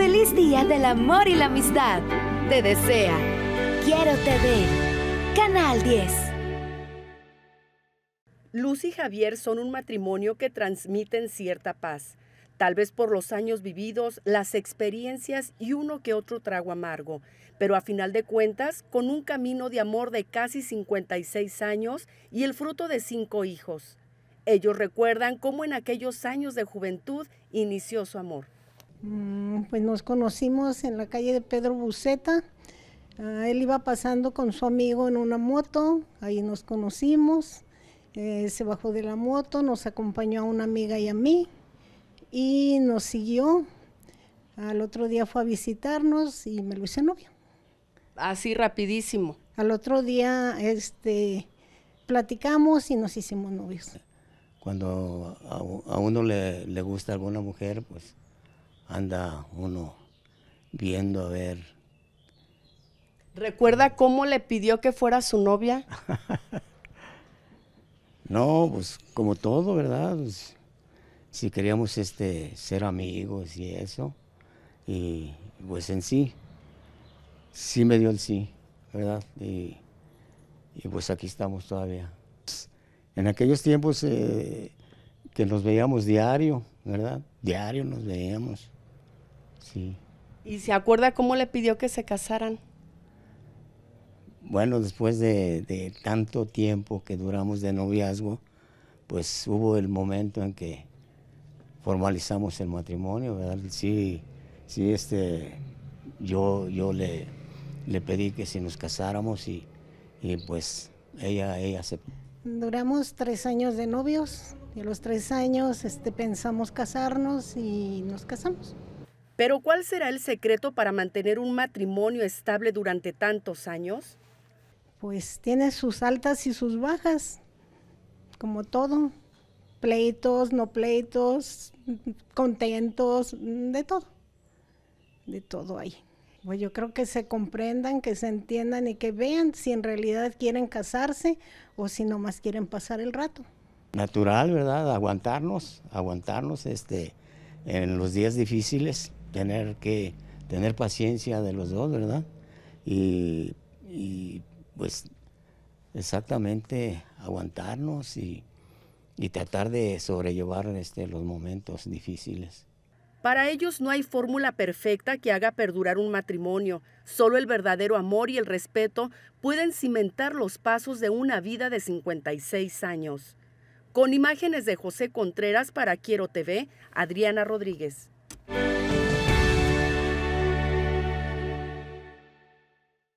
Feliz Día del Amor y la Amistad. Te desea. Quiero TV. Canal 10. Luz y Javier son un matrimonio que transmiten cierta paz, tal vez por los años vividos, las experiencias y uno que otro trago amargo, pero a final de cuentas con un camino de amor de casi 56 años y el fruto de cinco hijos. Ellos recuerdan cómo en aquellos años de juventud inició su amor. Mm, pues nos conocimos en la calle de Pedro Buceta. Ah, él iba pasando con su amigo en una moto, ahí nos conocimos. Eh, se bajó de la moto, nos acompañó a una amiga y a mí y nos siguió. Al otro día fue a visitarnos y me lo hice novio. Así rapidísimo. Al otro día este, platicamos y nos hicimos novios. Cuando a, uno le, le gusta alguna mujer, pues anda uno viendo a ver. ¿Recuerda cómo le pidió que fuera su novia? no, pues como todo, ¿verdad? Pues, si queríamos este, ser amigos y eso, y pues en sí, sí me dio el sí, ¿verdad? Y, y pues aquí estamos todavía. En aquellos tiempos eh, que nos veíamos diario, ¿verdad? Diario nos veíamos. Sí. ¿Y se acuerda cómo le pidió que se casaran? Bueno, después de, tanto tiempo que duramos de noviazgo, pues hubo el momento en que formalizamos el matrimonio, ¿verdad? Sí, sí, este, yo, yo le, pedí que si nos casáramos y, pues ella, ella aceptó. Duramos tres años de novios y a los tres años este, pensamos casarnos y nos casamos. Pero ¿cuál será el secreto para mantener un matrimonio estable durante tantos años? Pues tiene sus altas y sus bajas, como todo. Pleitos, no pleitos, contentos, de todo. De todo ahí. Pues yo creo que se comprendan, que se entiendan y que vean si en realidad quieren casarse o si nomás quieren pasar el rato. Natural, ¿verdad? Aguantarnos, aguantarnos este, en los días difíciles tener que tener paciencia de los dos, ¿verdad? Y, pues exactamente aguantarnos y, tratar de sobrellevar este, los momentos difíciles. Para ellos no hay fórmula perfecta que haga perdurar un matrimonio. Solo el verdadero amor y el respeto pueden cimentar los pasos de una vida de 56 años. Con imágenes de José Contreras para Quiero TV, Adriana Rodríguez.